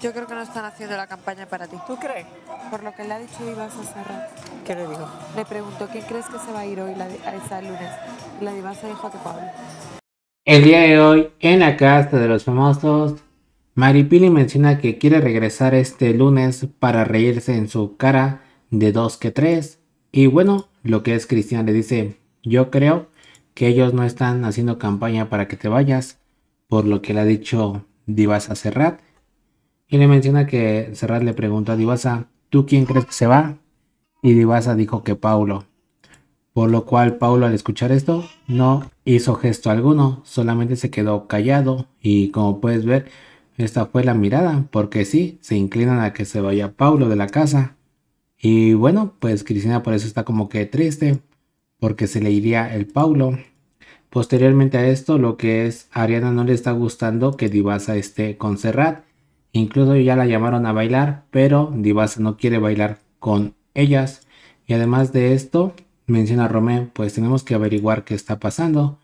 Yo creo que no están haciendo la campaña para ti. ¿Tú crees? Por lo que le ha dicho Divasa Serrat. ¿Qué le digo? Le pregunto, ¿qué crees que se va a ir hoy, a esa lunes? la divasa dijo que Pablo. El día de hoy, en la casa de los famosos, Maripili menciona que quiere regresar este lunes para reírse en su cara de dos que tres. Y bueno, lo que es Cristian le dice, yo creo que ellos no están haciendo campaña para que te vayas, por lo que le ha dicho Divas a Serrat y le menciona que Serrat le preguntó a Divasa, ¿tú quién crees que se va? Y Divasa dijo que Paulo. Por lo cual Paulo al escuchar esto no hizo gesto alguno, solamente se quedó callado y como puedes ver, esta fue la mirada, porque sí, se inclinan a que se vaya Paulo de la casa. Y bueno, pues Cristina por eso está como que triste, porque se le iría el Paulo. Posteriormente a esto, lo que es Ariana no le está gustando que Divasa esté con Serrat Incluso ya la llamaron a bailar, pero divas no quiere bailar con ellas. Y además de esto, menciona Romé: pues tenemos que averiguar qué está pasando.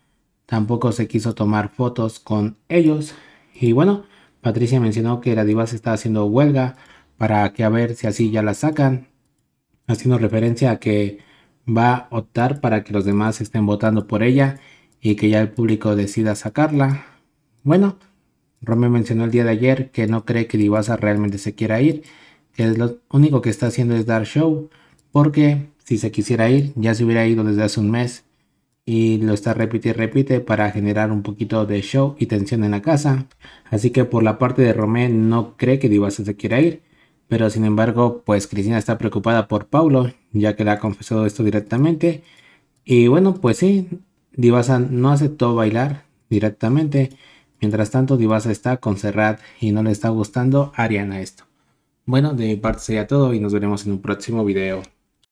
Tampoco se quiso tomar fotos con ellos. Y bueno, Patricia mencionó que la divas está haciendo huelga para que a ver si así ya la sacan. Haciendo referencia a que va a optar para que los demás estén votando por ella y que ya el público decida sacarla. Bueno, Romé mencionó el día de ayer que no cree que Divasa realmente se quiera ir, que lo único que está haciendo es dar show, porque si se quisiera ir ya se hubiera ido desde hace un mes y lo está repite y repite para generar un poquito de show y tensión en la casa. Así que por la parte de Romé no cree que Divasa se quiera ir, pero sin embargo pues Cristina está preocupada por Paulo ya que le ha confesado esto directamente y bueno pues sí, Divasa no aceptó bailar directamente Mientras tanto, Divasa está con Serrat y no le está gustando Ariana esto. Bueno, de mi parte sería todo y nos veremos en un próximo video.